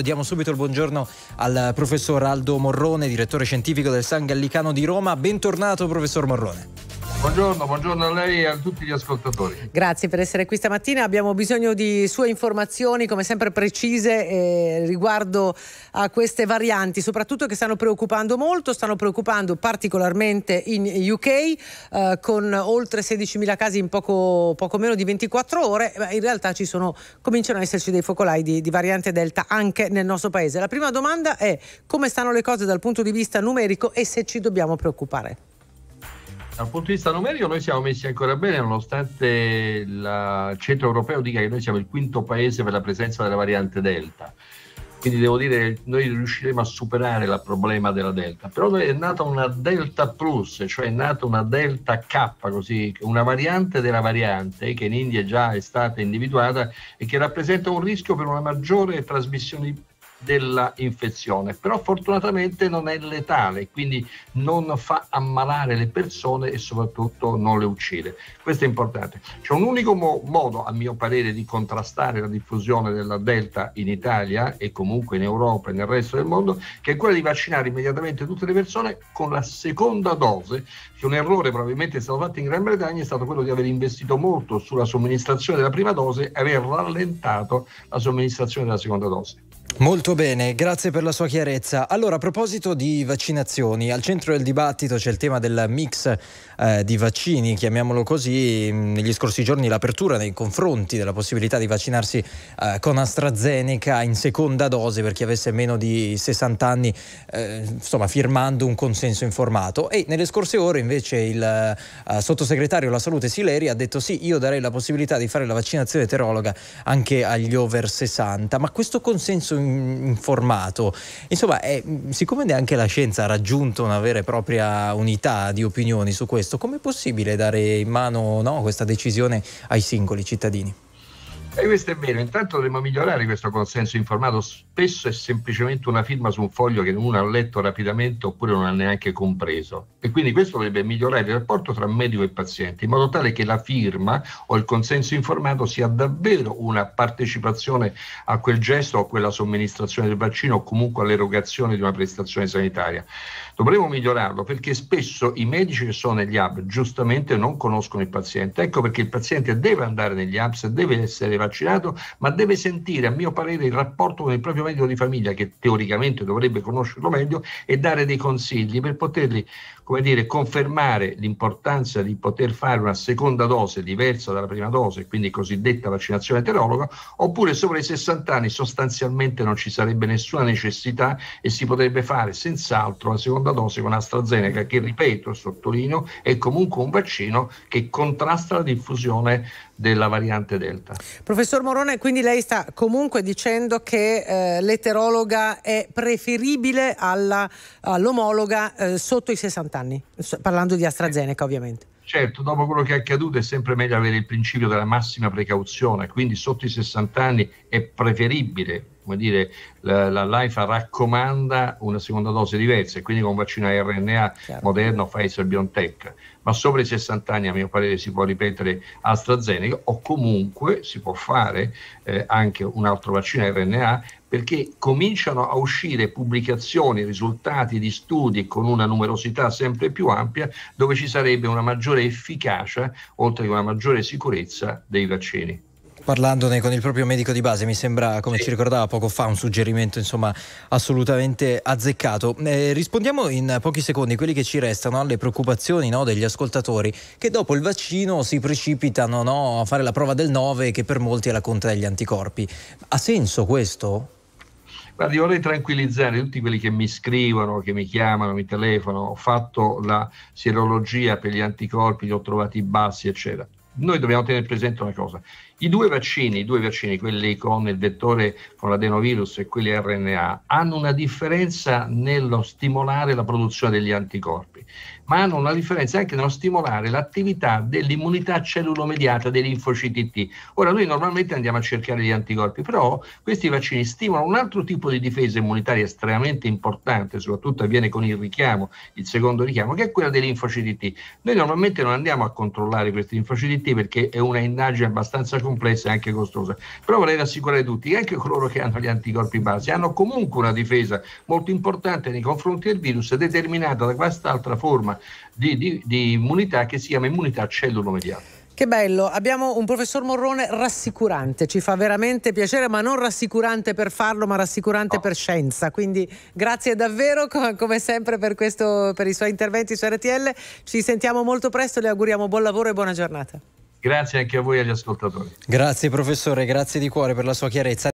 Diamo subito il buongiorno al professor Aldo Morrone, direttore scientifico del San Gallicano di Roma. Bentornato professor Morrone. Buongiorno, buongiorno, a lei e a tutti gli ascoltatori. Grazie per essere qui stamattina. Abbiamo bisogno di sue informazioni, come sempre precise, eh, riguardo a queste varianti, soprattutto che stanno preoccupando molto, stanno preoccupando particolarmente in UK, eh, con oltre 16.000 casi in poco, poco, meno di 24 ore. In realtà sono, cominciano ad esserci dei focolai di, di variante Delta anche nel nostro paese. La prima domanda è come stanno le cose dal punto di vista numerico e se ci dobbiamo preoccupare dal punto di vista numerico noi siamo messi ancora bene nonostante il centro europeo dica che noi siamo il quinto paese per la presenza della variante Delta. Quindi devo dire che noi riusciremo a superare il problema della Delta. Però è nata una Delta Plus, cioè è nata una Delta K, così, una variante della variante che in India già è stata individuata e che rappresenta un rischio per una maggiore trasmissione dell'infezione, però fortunatamente non è letale, quindi non fa ammalare le persone e soprattutto non le uccide. Questo è importante. C'è un unico mo- modo, a mio parere, di contrastare la diffusione della Delta in Italia e comunque in Europa e nel resto del mondo, che è quella di vaccinare immediatamente tutte le persone con la seconda dose, che un errore probabilmente è stato fatto in Gran Bretagna è stato quello di aver investito molto sulla somministrazione della prima dose e aver rallentato la somministrazione della seconda dose. Molto bene, grazie per la sua chiarezza. Allora, a proposito di vaccinazioni, al centro del dibattito c'è il tema del mix eh, di vaccini, chiamiamolo così, mm, negli scorsi giorni l'apertura nei confronti della possibilità di vaccinarsi eh, con AstraZeneca in seconda dose per chi avesse meno di 60 anni, eh, insomma, firmando un consenso informato. E nelle scorse ore invece il eh, sottosegretario alla salute Sileri ha detto sì, io darei la possibilità di fare la vaccinazione eterologa anche agli over 60, ma questo consenso informato informato. Insomma, è, eh, siccome neanche la scienza ha raggiunto una vera e propria unità di opinioni su questo, com'è possibile dare in mano no, questa decisione ai singoli cittadini? E questo è vero, intanto dobbiamo migliorare questo consenso informato, spesso è semplicemente una firma su un foglio che uno ha letto rapidamente oppure non ha neanche compreso. E quindi questo dovrebbe migliorare il rapporto tra medico e paziente, in modo tale che la firma o il consenso informato sia davvero una partecipazione a quel gesto o a quella somministrazione del vaccino o comunque all'erogazione di una prestazione sanitaria. Dovremmo migliorarlo perché spesso i medici che sono negli hub giustamente non conoscono il paziente, ecco perché il paziente deve andare negli hub, deve essere vaccinato, ma deve sentire, a mio parere, il rapporto con il proprio medico di famiglia, che teoricamente dovrebbe conoscerlo meglio, e dare dei consigli per poterli, come dire, confermare l'importanza di poter fare una seconda dose diversa dalla prima dose, quindi cosiddetta vaccinazione eterologa, oppure sopra i 60 anni sostanzialmente non ci sarebbe nessuna necessità e si potrebbe fare senz'altro la seconda dose con AstraZeneca, che ripeto, sottolineo, è comunque un vaccino che contrasta la diffusione della variante Delta. Professor Morone, quindi lei sta comunque dicendo che eh, l'eterologa è preferibile alla, all'omologa eh, sotto i 60 anni, parlando di AstraZeneca ovviamente. Certo, dopo quello che è accaduto è sempre meglio avere il principio della massima precauzione, quindi sotto i 60 anni è preferibile come dire, la, la, l'AIFA raccomanda una seconda dose diversa e quindi con vaccino a RNA certo. moderno Pfizer BioNTech, ma sopra i 60 anni a mio parere si può ripetere AstraZeneca o comunque si può fare eh, anche un altro vaccino a RNA perché cominciano a uscire pubblicazioni, risultati di studi con una numerosità sempre più ampia dove ci sarebbe una maggiore efficacia oltre che una maggiore sicurezza dei vaccini. Parlandone con il proprio medico di base, mi sembra, come sì. ci ricordava poco fa, un suggerimento insomma, assolutamente azzeccato. Eh, rispondiamo in pochi secondi, quelli che ci restano, alle preoccupazioni no, degli ascoltatori che dopo il vaccino si precipitano no, a fare la prova del 9 che per molti è la conta degli anticorpi. Ha senso questo? Guardi, vorrei tranquillizzare tutti quelli che mi scrivono, che mi chiamano, mi telefonano, ho fatto la sierologia per gli anticorpi, li ho trovati bassi, eccetera noi dobbiamo tenere presente una cosa, i due vaccini, i due vaccini quelli con il vettore, con l'adenovirus e quelli RNA, hanno una differenza nello stimolare la produzione degli anticorpi ma hanno una differenza anche nello stimolare l'attività dell'immunità cellulomediata dei linfociti T. Ora noi normalmente andiamo a cercare gli anticorpi, però questi vaccini stimolano un altro tipo di difesa immunitaria estremamente importante, soprattutto avviene con il richiamo, il secondo richiamo, che è quella dei linfociti T. Noi normalmente non andiamo a controllare questi linfociti T perché è una indagine abbastanza complessa e anche costosa, però vorrei rassicurare tutti che anche coloro che hanno gli anticorpi base hanno comunque una difesa molto importante nei confronti del virus determinata da quest'altra forma forma di, di, di immunità che si chiama immunità cellulomediata. Che bello, abbiamo un professor Morrone rassicurante, ci fa veramente piacere, ma non rassicurante per farlo, ma rassicurante no. per scienza. Quindi grazie davvero come sempre per, questo, per i suoi interventi su RTL. Ci sentiamo molto presto, le auguriamo buon lavoro e buona giornata. Grazie anche a voi e agli ascoltatori. Grazie professore, grazie di cuore per la sua chiarezza.